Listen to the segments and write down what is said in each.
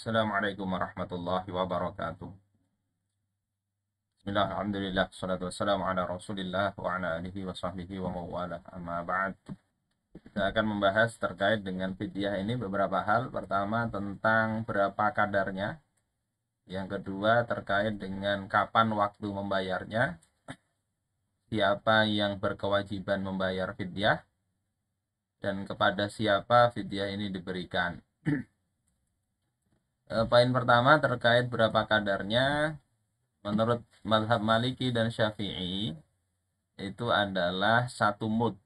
Assalamualaikum warahmatullahi wabarakatuh. Bismillah, alhamdulillah, salatu wassalamu ala rasulillah wa ala alihi wa sahbihi wa mawala amma ba'd. Kita akan membahas terkait dengan fidyah ini beberapa hal. Pertama tentang berapa kadarnya. Yang kedua terkait dengan kapan waktu membayarnya. Siapa yang berkewajiban membayar fidyah dan kepada siapa fidyah ini diberikan. Eh, poin pertama terkait berapa kadarnya menurut madhab maliki dan syafi'i itu adalah satu mut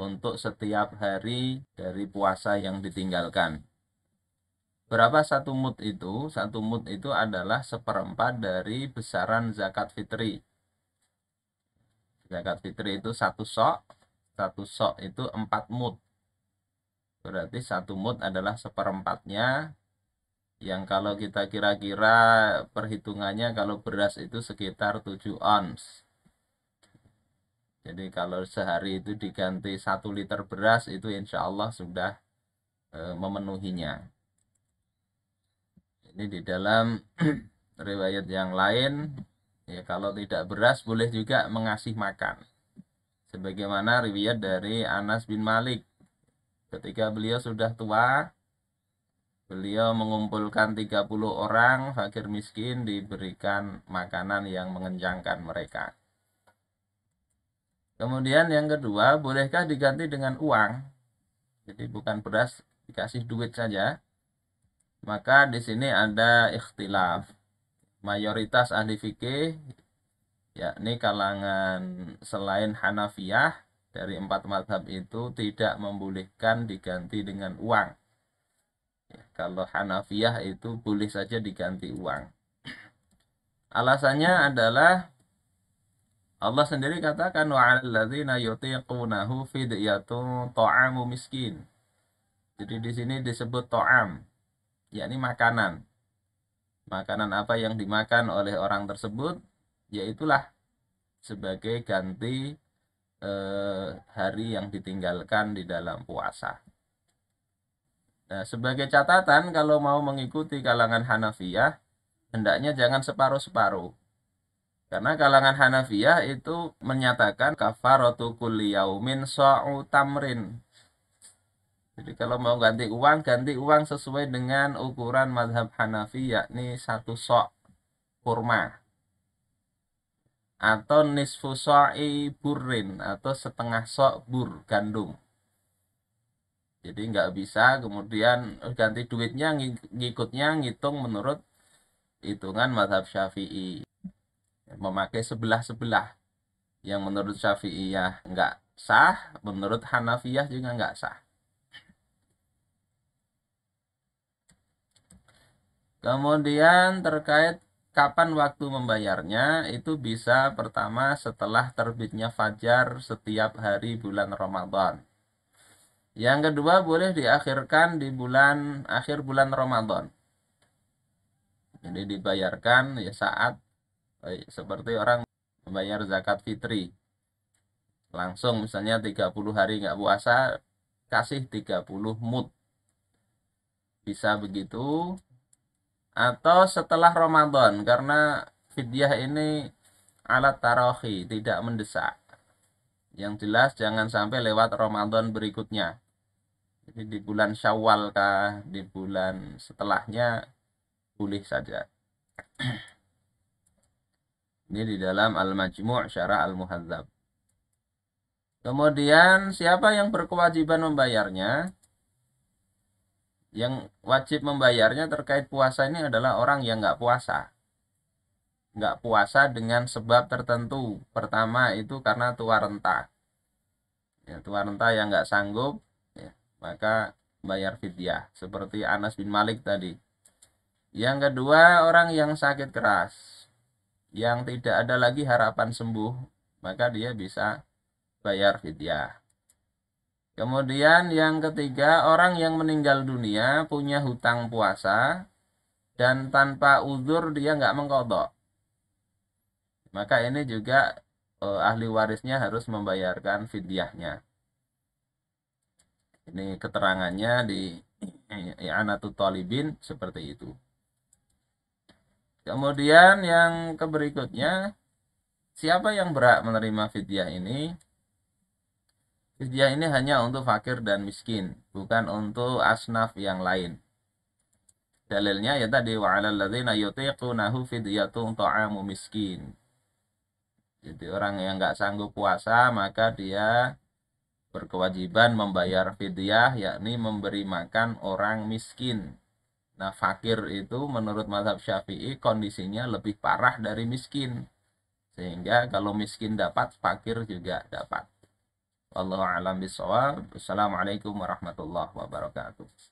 untuk setiap hari dari puasa yang ditinggalkan Berapa satu mut itu? Satu mut itu adalah seperempat dari besaran zakat fitri. Zakat fitri itu satu sok, satu sok itu empat mut. Berarti satu mut adalah seperempatnya yang kalau kita kira-kira perhitungannya kalau beras itu sekitar 7 ons jadi kalau sehari itu diganti 1 liter beras itu insya Allah sudah e, memenuhinya ini di dalam riwayat yang lain ya kalau tidak beras boleh juga mengasih makan sebagaimana riwayat dari Anas bin Malik ketika beliau sudah tua Beliau mengumpulkan 30 orang fakir miskin diberikan makanan yang mengenjangkan mereka. Kemudian yang kedua, bolehkah diganti dengan uang? Jadi bukan beras, dikasih duit saja. Maka di sini ada ikhtilaf. Mayoritas ahli fikih yakni kalangan selain Hanafiyah dari empat madhab itu tidak membolehkan diganti dengan uang. Kalau Hanafiyah itu boleh saja diganti uang. Alasannya adalah Allah sendiri katakan wa alladzina yutiqunahu fidyatun ta'amu miskin. Jadi di sini disebut ta'am, yakni makanan. Makanan apa yang dimakan oleh orang tersebut, yaitulah sebagai ganti eh, hari yang ditinggalkan di dalam puasa. Nah, sebagai catatan kalau mau mengikuti kalangan Hanafiyah, hendaknya jangan separuh-separuh. Karena kalangan Hanafiyah itu menyatakan kafaratu kulli yaumin sa'u tamrin. Jadi kalau mau ganti uang, ganti uang sesuai dengan ukuran madhab Hanafi yakni satu sok kurma atau nisfu so'i burrin atau setengah sok bur gandum jadi nggak bisa kemudian ganti duitnya ngikutnya ngitung menurut hitungan madhab syafi'i memakai sebelah-sebelah yang menurut syafi'iyah nggak sah menurut hanafiyah juga nggak sah kemudian terkait kapan waktu membayarnya itu bisa pertama setelah terbitnya fajar setiap hari bulan Ramadan yang kedua boleh diakhirkan di bulan akhir bulan Ramadan. Jadi dibayarkan ya saat eh, seperti orang membayar zakat fitri. Langsung misalnya 30 hari nggak puasa kasih 30 mut. Bisa begitu atau setelah Ramadan karena fidyah ini alat tarohi tidak mendesak. Yang jelas jangan sampai lewat Ramadan berikutnya. Jadi di bulan Syawal kah, di bulan setelahnya boleh saja. Ini di dalam Al-Majmu' syara Al-Muhadzab. Kemudian siapa yang berkewajiban membayarnya? Yang wajib membayarnya terkait puasa ini adalah orang yang nggak puasa nggak puasa dengan sebab tertentu. Pertama itu karena tua renta. Ya, tua renta yang nggak sanggup, ya, maka bayar fidyah. Seperti Anas bin Malik tadi. Yang kedua orang yang sakit keras. Yang tidak ada lagi harapan sembuh. Maka dia bisa bayar fidyah. Kemudian yang ketiga orang yang meninggal dunia punya hutang puasa dan tanpa uzur dia nggak mengkodok maka ini juga eh, ahli warisnya harus membayarkan fidyahnya. Ini keterangannya di Anatu Talibin seperti itu. Kemudian yang keberikutnya, siapa yang berhak menerima fidyah ini? Fidyah ini hanya untuk fakir dan miskin, bukan untuk asnaf yang lain. Dalilnya ya tadi wa'alalladzina yutiqunahu fidyatun ta'amu miskin. Jadi orang yang nggak sanggup puasa maka dia berkewajiban membayar fidyah yakni memberi makan orang miskin. Nah, fakir itu menurut mazhab Syafi'i kondisinya lebih parah dari miskin. Sehingga kalau miskin dapat, fakir juga dapat. Wallahu alam bisawab. Assalamualaikum warahmatullahi wabarakatuh.